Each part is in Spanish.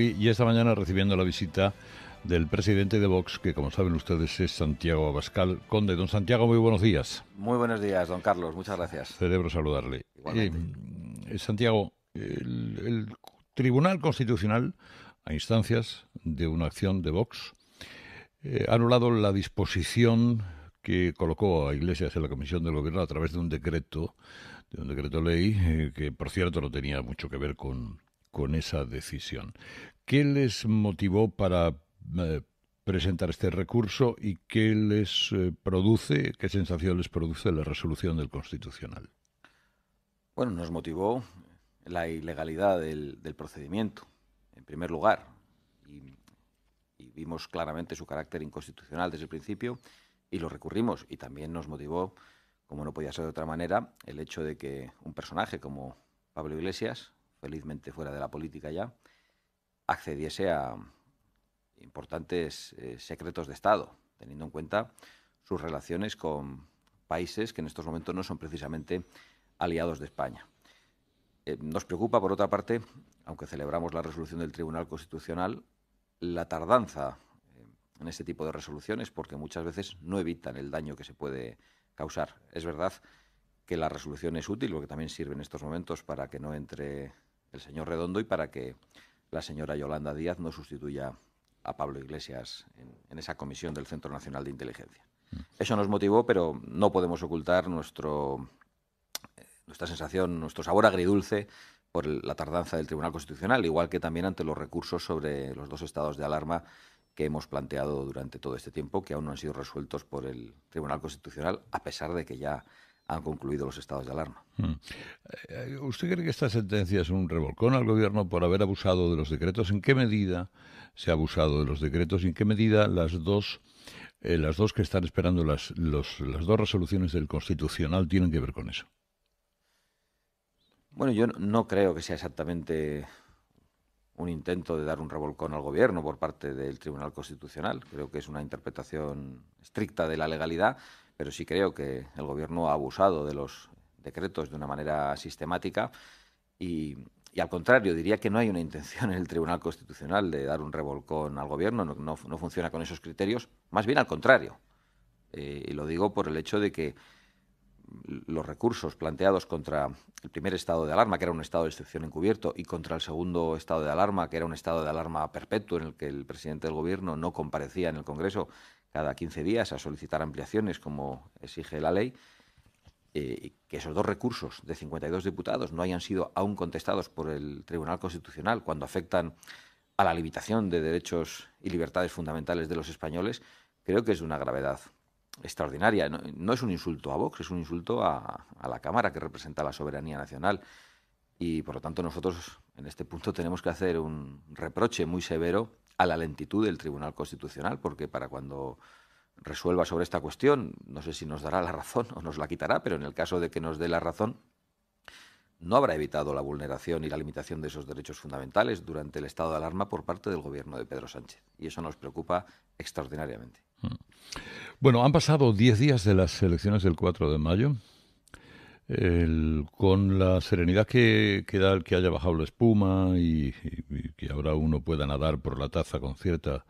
Y esta mañana recibiendo la visita del presidente de Vox, que como saben ustedes es Santiago Abascal. Conde, don Santiago, muy buenos días. Muy buenos días, don Carlos, muchas gracias. Celebro saludarle. Eh, eh, Santiago, el, Tribunal Constitucional, a instancias de una acción de Vox, eh, ha anulado la disposición que colocó a Iglesias en la Comisión del Gobierno a través de un decreto, de un decreto ley, que por cierto no tenía mucho que ver con con esa decisión. ¿Qué les motivó para eh, presentar este recurso y qué les eh, produce, qué sensación les produce la resolución del Constitucional? Bueno, nos motivó la ilegalidad del, procedimiento, en primer lugar, y vimos claramente su carácter inconstitucional desde el principio y lo recurrimos y también nos motivó como no podía ser de otra manera, el hecho de que un personaje como Pablo Iglesias felizmente fuera de la política ya, accediese a importantes eh, secretos de Estado, teniendo en cuenta sus relaciones con países que en estos momentos no son precisamente aliados de España. Eh, nos preocupa, por otra parte, aunque celebramos la resolución del Tribunal Constitucional, la tardanza eh, en este tipo de resoluciones, porque muchas veces no evitan el daño que se puede causar. Es verdad que la resolución es útil, lo que también sirve en estos momentos para que no entre el señor Redondo y para que la señora Yolanda Díaz no sustituya a Pablo Iglesias en, esa comisión del Centro Nacional de Inteligencia. Mm. Eso nos motivó, pero no podemos ocultar nuestro, eh, nuestra sensación, nuestro sabor agridulce por la tardanza del Tribunal Constitucional, igual que también ante los recursos sobre los dos estados de alarma que hemos planteado durante todo este tiempo, que aún no han sido resueltos por el Tribunal Constitucional, a pesar de que ya han concluido los estados de alarma. Mm. Eh, eh, ¿Usted cree que esta sentencia es un revolcón al gobierno por haber abusado de los decretos? ¿En qué medida se ha abusado de los decretos y en qué medida las dos, eh, las dos que están esperando las, las dos resoluciones del Constitucional tienen que ver con eso? Bueno, yo no creo que sea exactamente un intento de dar un revolcón al gobierno por parte del Tribunal Constitucional. Creo que es una interpretación estricta de la legalidad pero sí creo que el Gobierno ha abusado de los decretos de una manera sistemática y, al contrario, diría que no hay una intención en el Tribunal Constitucional de dar un revolcón al Gobierno, no, funciona con esos criterios, más bien al contrario. Eh, y lo digo por el hecho de que los recursos planteados contra el primer estado de alarma, que era un estado de excepción encubierto, y contra el segundo estado de alarma, que era un estado de alarma perpetuo en el que el presidente del Gobierno no comparecía en el Congreso, cada 15 días a solicitar ampliaciones como exige la ley, eh, que esos dos recursos de 52 diputados no hayan sido aún contestados por el Tribunal Constitucional cuando afectan a la limitación de derechos y libertades fundamentales de los españoles, creo que es de una gravedad extraordinaria. No, es un insulto a Vox, es un insulto a la Cámara que representa la soberanía nacional. Y por lo tanto nosotros en este punto tenemos que hacer un reproche muy severo a la lentitud del Tribunal Constitucional, porque para cuando resuelva sobre esta cuestión, no sé si nos dará la razón o nos la quitará, pero en el caso de que nos dé la razón, no habrá evitado la vulneración y la limitación de esos derechos fundamentales durante el estado de alarma por parte del gobierno de Pedro Sánchez. Y eso nos preocupa extraordinariamente. Mm. Bueno, han pasado 10 días de las elecciones del 4 de mayo el, con la serenidad que, da el que haya bajado la espuma y, que ahora uno pueda nadar por la taza con cierta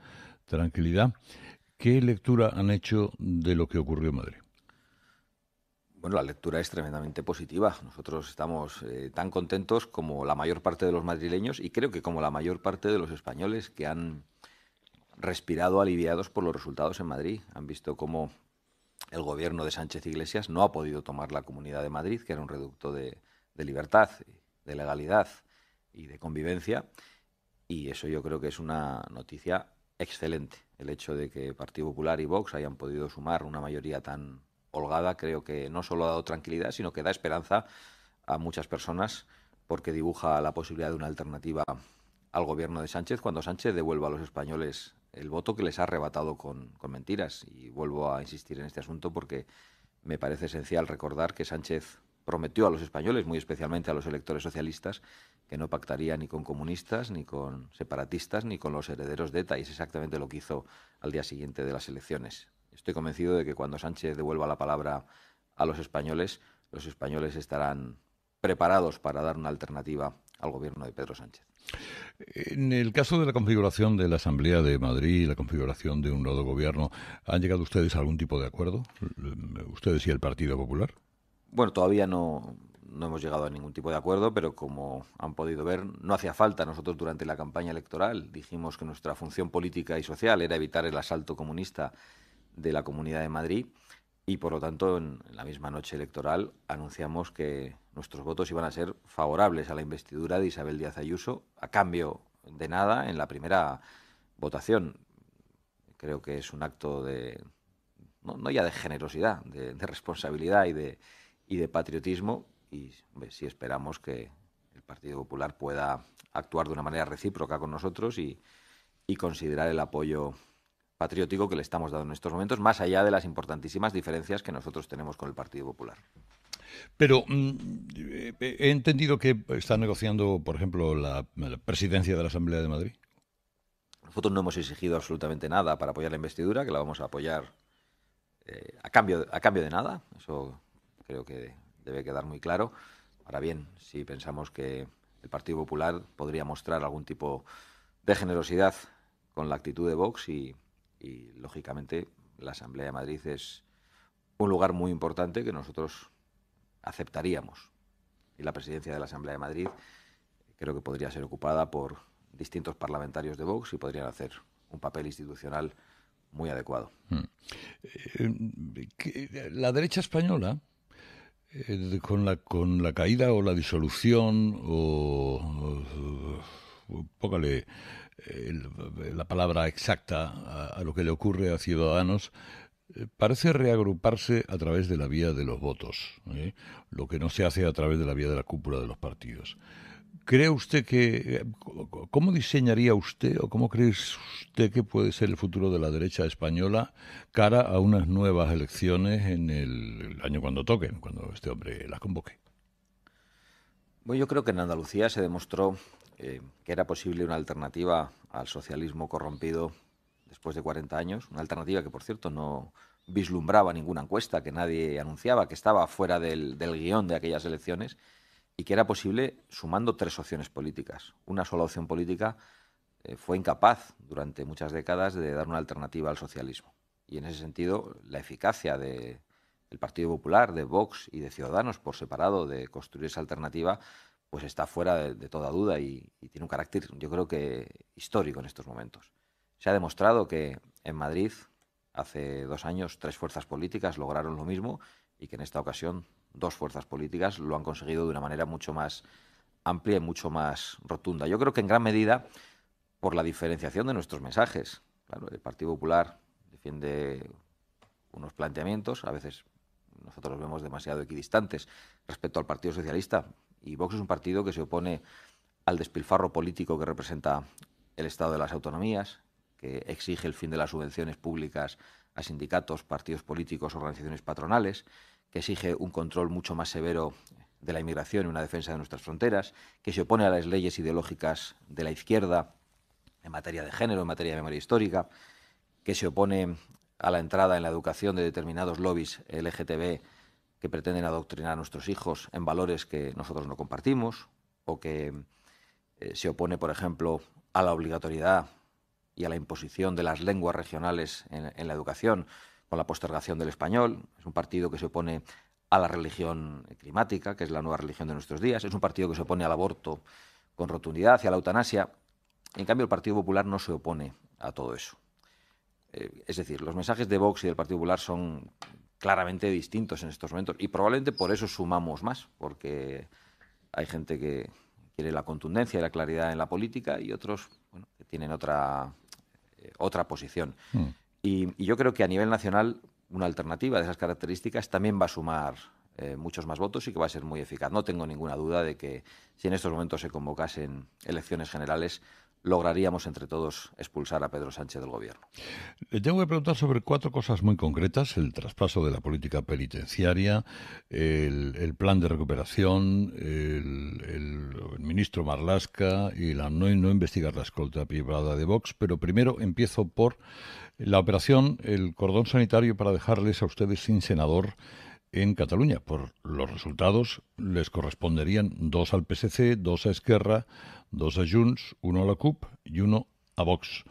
tranquilidad, ¿qué lectura han hecho de lo que ocurrió en Madrid? Bueno, la lectura es tremendamente positiva. Nosotros estamos eh, tan contentos como la mayor parte de los madrileños y creo que como la mayor parte de los españoles que han respirado aliviados por los resultados en Madrid. Han visto cómo el gobierno de Sánchez Iglesias no ha podido tomar la Comunidad de Madrid, que era un reducto de, libertad, de legalidad y de convivencia. Y eso yo creo que es una noticia excelente. El hecho de que Partido Popular y Vox hayan podido sumar una mayoría tan holgada creo que no solo ha dado tranquilidad, sino que da esperanza a muchas personas porque dibuja la posibilidad de una alternativa al gobierno de Sánchez cuando Sánchez devuelva a los españoles el voto que les ha arrebatado con, mentiras. Y vuelvo a insistir en este asunto porque me parece esencial recordar que Sánchez prometió a los españoles, muy especialmente a los electores socialistas, que no pactaría ni con comunistas, ni con separatistas, ni con los herederos de ETA, y es exactamente lo que hizo al día siguiente de las elecciones. Estoy convencido de que cuando Sánchez devuelva la palabra a los españoles, los españoles estarán preparados para dar una alternativa al gobierno de Pedro Sánchez. En el caso de la configuración de la Asamblea de Madrid, ...y la configuración de un nuevo gobierno, ¿han llegado ustedes a algún tipo de acuerdo? ¿Ustedes y el Partido Popular? Bueno, todavía no, no hemos llegado a ningún tipo de acuerdo, pero como han podido ver, no hacía falta. Nosotros durante la campaña electoral dijimos que nuestra función política y social era evitar el asalto comunista de la Comunidad de Madrid y por lo tanto en la misma noche electoral anunciamos que nuestros votos iban a ser favorables a la investidura de Isabel Díaz Ayuso a cambio de nada en la primera votación. Creo que es un acto de, no, ya de generosidad, de, responsabilidad y de, y de patriotismo y sí esperamos que el Partido Popular pueda actuar de una manera recíproca con nosotros y, y considerar el apoyo patriótico que le estamos dando en estos momentos, más allá de las importantísimas diferencias que nosotros tenemos con el Partido Popular. Pero mm, eh, he entendido que está negociando, por ejemplo, la, presidencia de la Asamblea de Madrid. Nosotros no hemos exigido absolutamente nada para apoyar la investidura, que la vamos a apoyar eh, a, cambio, a cambio de nada. Eso creo que debe quedar muy claro. Ahora bien, si pensamos que el Partido Popular podría mostrar algún tipo de generosidad con la actitud de Vox y y lógicamente la Asamblea de Madrid es un lugar muy importante que nosotros aceptaríamos. Y la presidencia de la Asamblea de Madrid creo que podría ser ocupada por distintos parlamentarios de Vox y podrían hacer un papel institucional muy adecuado. Hmm. Eh, la derecha española, eh, con la, con la caída o la disolución o póngale eh, la palabra exacta a, lo que le ocurre a Ciudadanos, eh, parece reagruparse a través de la vía de los votos, ¿eh? lo que no se hace a través de la vía de la cúpula de los partidos. ¿Cree usted que... ¿Cómo diseñaría usted o cómo cree usted que puede ser el futuro de la derecha española cara a unas nuevas elecciones en el, año cuando toquen, cuando este hombre las convoque? Bueno, yo creo que en Andalucía se demostró eh, que era posible una alternativa al socialismo corrompido después de 40 años, una alternativa que, por cierto, no vislumbraba ninguna encuesta, que nadie anunciaba, que estaba fuera del, guión de aquellas elecciones, y que era posible sumando tres opciones políticas. Una sola opción política eh, fue incapaz durante muchas décadas de dar una alternativa al socialismo. Y en ese sentido, la eficacia de, del Partido Popular, de Vox y de Ciudadanos por separado de construir esa alternativa pues está fuera de, toda duda y, tiene un carácter, yo creo que histórico en estos momentos. Se ha demostrado que en Madrid, hace dos años, tres fuerzas políticas lograron lo mismo y que en esta ocasión dos fuerzas políticas lo han conseguido de una manera mucho más amplia y mucho más rotunda. Yo creo que en gran medida por la diferenciación de nuestros mensajes. el Partido Popular defiende unos planteamientos, a veces nosotros los vemos demasiado equidistantes respecto al Partido Socialista, y Vox es un partido que se opone al despilfarro político que representa el Estado de las Autonomías, que exige el fin de las subvenciones públicas a sindicatos, partidos políticos, organizaciones patronales, que exige un control mucho más severo de la inmigración y una defensa de nuestras fronteras, que se opone a las leyes ideológicas de la izquierda en materia de género, en materia de memoria histórica, que se opone a la entrada en la educación de determinados lobbies LGTB que pretenden adoctrinar a nuestros hijos en valores que nosotros no compartimos o que eh, se opone, por ejemplo, a la obligatoriedad y a la imposición de las lenguas regionales en, la educación con la postergación del español. Es un partido que se opone a la religión climática, que es la nueva religión de nuestros días. Es un partido que se opone al aborto con rotundidad y a la eutanasia. En cambio, el Partido Popular no se opone a todo eso. Eh, es decir, los mensajes de Vox y del Partido Popular son claramente distintos en estos momentos. Y probablemente por eso sumamos más, porque hay gente que quiere la contundencia y la claridad en la política y otros bueno, que tienen otra, eh, otra posición. Hmm. Y, yo creo que a nivel nacional una alternativa de esas características también va a sumar eh, muchos más votos y que va a ser muy eficaz. No tengo ninguna duda de que si en estos momentos se convocasen elecciones generales, lograríamos entre todos expulsar a Pedro Sánchez del gobierno. Le tengo que preguntar sobre cuatro cosas muy concretas, el traspaso de la política penitenciaria, el, plan de recuperación, el, ministro Marlasca y la no, no investigar la escolta privada de Vox, pero primero empiezo por la operación, el cordón sanitario para dejarles a ustedes sin senador en Cataluña. Por los resultados les corresponderían dos al PSC, dos a Esquerra, dos a Junts, uno a la CUP y uno a Vox.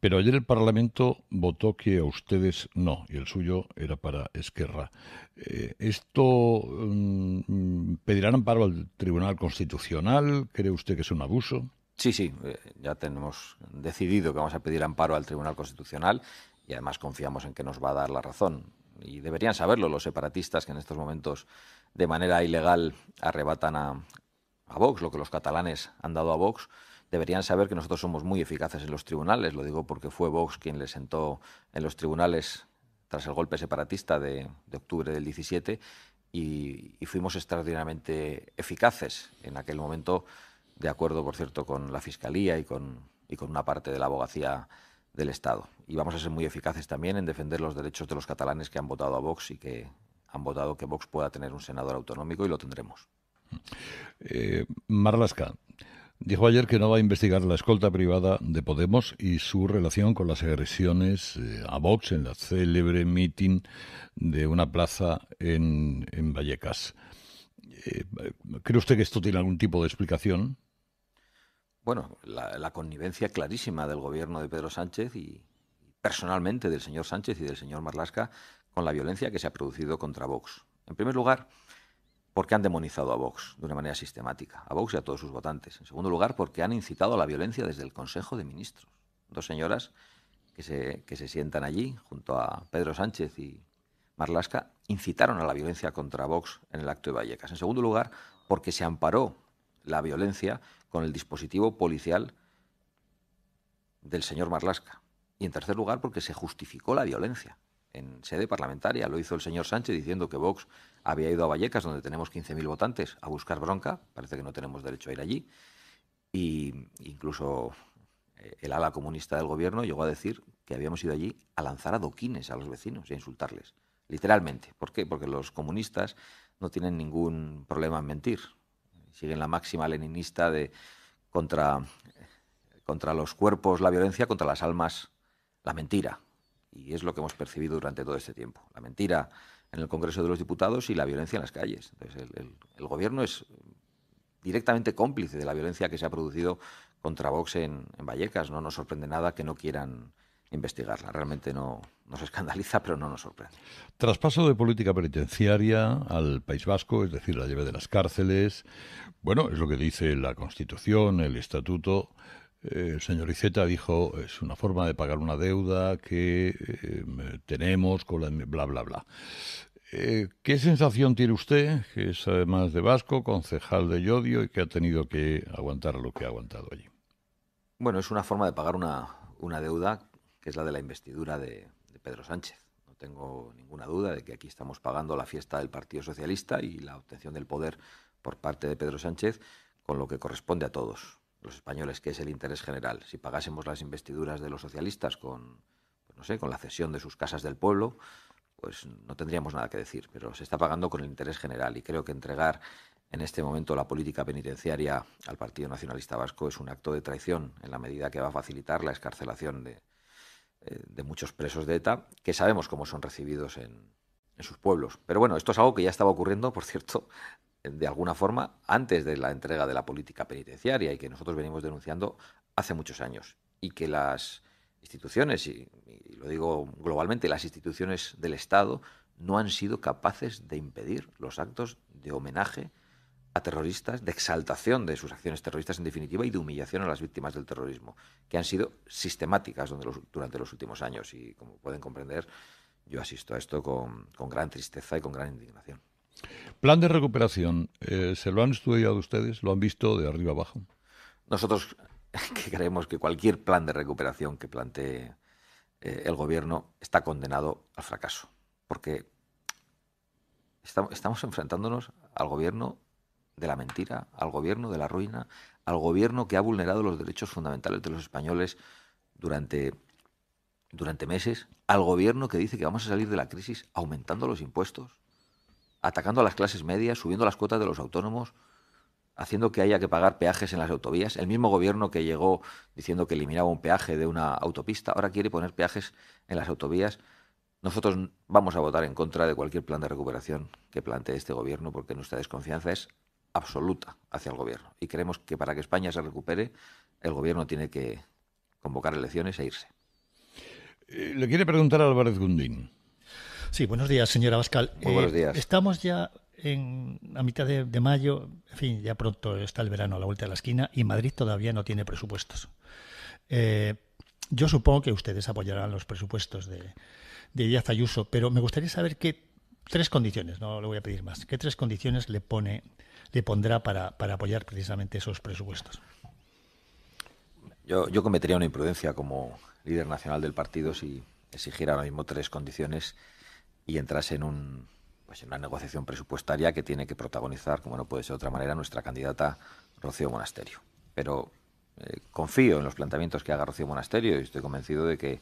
Pero ayer el Parlamento votó que a ustedes no, y el suyo era para Esquerra. Eh, ¿Esto mm, pedirán amparo al Tribunal Constitucional? ¿Cree usted que es un abuso? Sí, sí, eh, ya tenemos decidido que vamos a pedir amparo al Tribunal Constitucional y además confiamos en que nos va a dar la razón y deberían saberlo los separatistas que en estos momentos de manera ilegal arrebatan a, Vox, lo que los catalanes han dado a Vox, deberían saber que nosotros somos muy eficaces en los tribunales. Lo digo porque fue Vox quien le sentó en los tribunales tras el golpe separatista de, octubre del 17 y, y, fuimos extraordinariamente eficaces en aquel momento, de acuerdo, por cierto, con la Fiscalía y con, y con una parte de la abogacía del Estado. Y vamos a ser muy eficaces también en defender los derechos de los catalanes que han votado a Vox y que han votado que Vox pueda tener un senador autonómico y lo tendremos. Marlasca eh, Marlaska dijo ayer que no va a investigar la escolta privada de Podemos y su relación con las agresiones eh, a Vox en la célebre meeting de una plaza en, Vallecas. Eh, ¿Cree usted que esto tiene algún tipo de explicación? bueno, la, connivencia clarísima del gobierno de Pedro Sánchez y personalmente del señor Sánchez y del señor Marlasca con la violencia que se ha producido contra Vox. En primer lugar, porque han demonizado a Vox de una manera sistemática, a Vox y a todos sus votantes. En segundo lugar, porque han incitado a la violencia desde el Consejo de Ministros. Dos señoras que se, que se sientan allí junto a Pedro Sánchez y Marlasca incitaron a la violencia contra Vox en el acto de Vallecas. En segundo lugar, porque se amparó la violencia con el dispositivo policial del señor Marlasca. Y en tercer lugar, porque se justificó la violencia en sede parlamentaria. Lo hizo el señor Sánchez diciendo que Vox había ido a Vallecas, donde tenemos 15.000 votantes, a buscar bronca. Parece que no tenemos derecho a ir allí. Y incluso eh, el ala comunista del gobierno llegó a decir que habíamos ido allí a lanzar adoquines a los vecinos y a insultarles. Literalmente. ¿Por qué? Porque los comunistas no tienen ningún problema en mentir siguen la máxima leninista de contra, contra los cuerpos la violencia, contra las almas la mentira. Y es lo que hemos percibido durante todo este tiempo. La mentira en el Congreso de los Diputados y la violencia en las calles. el, gobierno es directamente cómplice de la violencia que se ha producido contra Vox en, en Vallecas. No nos sorprende nada que no quieran investigarla. Realmente no nos escandaliza, pero no nos sorprende. Traspaso de política penitenciaria al País Vasco, es decir, la lleve de las cárceles. Bueno, es lo que dice la Constitución, el Estatuto. el eh, señor Iceta dijo, es una forma de pagar una deuda que eh, tenemos con la... bla, bla, bla. Eh, ¿Qué sensación tiene usted, que es además de vasco, concejal de Yodio y que ha tenido que aguantar lo que ha aguantado allí? Bueno, es una forma de pagar una, una deuda que es la de la investidura de, Pedro Sánchez. No tengo ninguna duda de que aquí estamos pagando la fiesta del Partido Socialista y la obtención del poder por parte de Pedro Sánchez con lo que corresponde a todos los españoles, que es el interés general. Si pagásemos las investiduras de los socialistas con, pues no sé, con la cesión de sus casas del pueblo, pues no tendríamos nada que decir, pero se está pagando con el interés general y creo que entregar en este momento la política penitenciaria al Partido Nacionalista Vasco es un acto de traición en la medida que va a facilitar la escarcelación de, eh, de muchos presos de ETA, que sabemos cómo son recibidos en, sus pueblos. Pero bueno, esto es algo que ya estaba ocurriendo, por cierto, de alguna forma, antes de la entrega de la política penitenciaria y que nosotros venimos denunciando hace muchos años. Y que las instituciones, y lo digo globalmente, las instituciones del Estado no han sido capaces de impedir los actos de homenaje a terroristas, de exaltación de sus acciones terroristas en definitiva y de humillación a las víctimas del terrorismo, que han sido sistemáticas durante los últimos años. Y como pueden comprender, yo asisto a esto con, gran tristeza y con gran indignación. Plan de recuperación, eh, ¿se lo han estudiado ustedes? ¿Lo han visto de arriba abajo? Nosotros creemos que cualquier plan de recuperación que plantee eh, el gobierno está condenado al fracaso, porque estamos enfrentándonos al gobierno de la mentira, al gobierno de la ruina, al gobierno que ha vulnerado los derechos fundamentales de los españoles durante, durante meses, al gobierno que dice que vamos a salir de la crisis aumentando los impuestos, atacando a las clases medias, subiendo las cuotas de los autónomos, haciendo que haya que pagar peajes en las autovías. El mismo gobierno que llegó diciendo que eliminaba un peaje de una autopista, ahora quiere poner peajes en las autovías. Nosotros vamos a votar en contra de cualquier plan de recuperación que plantee este gobierno porque nuestra desconfianza es absoluta hacia el gobierno. Y creemos que para que España se recupere, el gobierno tiene que convocar elecciones e irse. Eh, le quiere preguntar a Álvarez Gundín. Sí, buenos días, señora Bascal. Eh, días. estamos ya en, a mitad de, mayo, en fin, ya pronto está el verano a la vuelta de la esquina y Madrid todavía no tiene presupuestos. Eh, yo supongo que ustedes apoyarán los presupuestos de, de Díaz Ayuso, pero me gustaría saber qué tres condiciones, no le voy a pedir más. ¿Qué tres condiciones le pone, le pondrá para, apoyar precisamente esos presupuestos? Yo, cometería una imprudencia como líder nacional del partido si exigiera ahora mismo tres condiciones y entrase en un pues en una negociación presupuestaria que tiene que protagonizar, como no puede ser de otra manera, nuestra candidata Rocío Monasterio. Pero eh, confío en los planteamientos que haga Rocío Monasterio y estoy convencido de que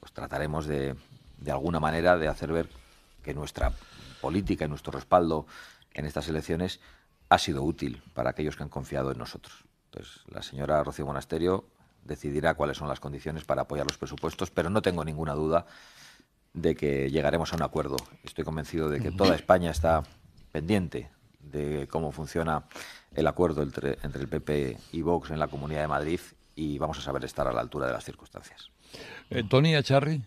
pues, trataremos de, de alguna manera de hacer ver nuestra política y nuestro respaldo en estas elecciones ha sido útil para aquellos que han confiado en nosotros. Entonces, la señora Rocío Monasterio decidirá cuáles son las condiciones para apoyar los presupuestos, pero no tengo ninguna duda de que llegaremos a un acuerdo. Estoy convencido de que toda España está pendiente de cómo funciona el acuerdo entre, el PP y Vox en la Comunidad de Madrid y vamos a saber estar a la altura de las circunstancias. Eh, Tony Acharri.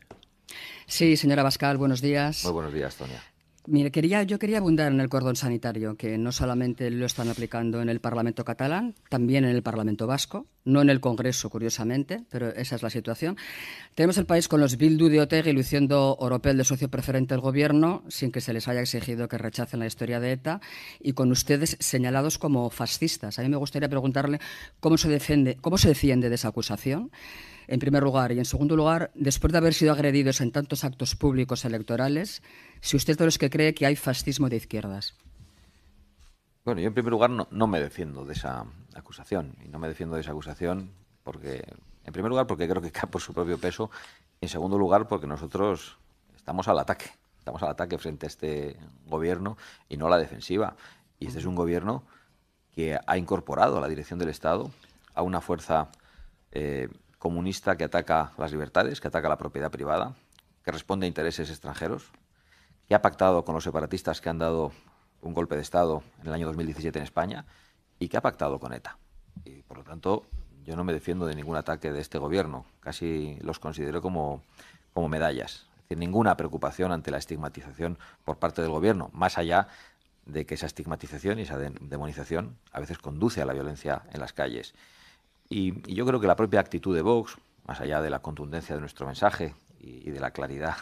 Sí, señora Bascal, buenos días. Muy buenos días, Tonia. Mire, quería, yo quería abundar en el cordón sanitario, que no solamente lo están aplicando en el Parlamento catalán, también en el Parlamento vasco, no en el Congreso, curiosamente, pero esa es la situación. Tenemos el país con los Bildu de Otegui luciendo Oropel de socio preferente del gobierno, sin que se les haya exigido que rechacen la historia de ETA, y con ustedes señalados como fascistas. A mí me gustaría preguntarle cómo se, defiende, cómo se defiende de esa acusación en primer lugar. Y en segundo lugar, después de haber sido agredidos en tantos actos públicos electorales, si usted es de los que cree que hay fascismo de izquierdas. Bueno, yo en primer lugar no, me defiendo de esa acusación. Y no me defiendo de esa acusación porque, en primer lugar, porque creo que cae por su propio peso. Y en segundo lugar, porque nosotros estamos al ataque. Estamos al ataque frente a este gobierno y no a la defensiva. Y este es un gobierno que ha incorporado a la dirección del Estado a una fuerza eh, comunista que ataca las libertades, que ataca la propiedad privada, que responde a intereses extranjeros, que ha pactado con los separatistas que han dado un golpe de Estado en el año 2017 en España y que ha pactado con ETA. Y por lo tanto, yo no me defiendo de ningún ataque de este gobierno, casi los considero como, como medallas. Es decir, ninguna preocupación ante la estigmatización por parte del gobierno, más allá de que esa estigmatización y esa demonización a veces conduce a la violencia en las calles. Y, yo creo que la propia actitud de Vox, más allá de la contundencia de nuestro mensaje y, de la claridad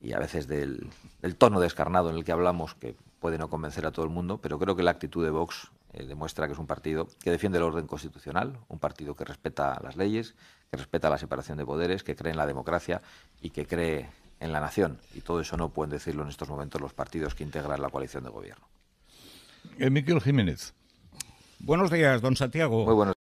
y a veces del, tono descarnado en el que hablamos, que puede no convencer a todo el mundo, pero creo que la actitud de Vox eh, demuestra que es un partido que defiende el orden constitucional, un partido que respeta las leyes, que respeta la separación de poderes, que cree en la democracia y que cree en la nación. Y todo eso no pueden decirlo en estos momentos los partidos que integran la coalición de gobierno. Eh, Miquel Jiménez. Buenos días, don Santiago. Muy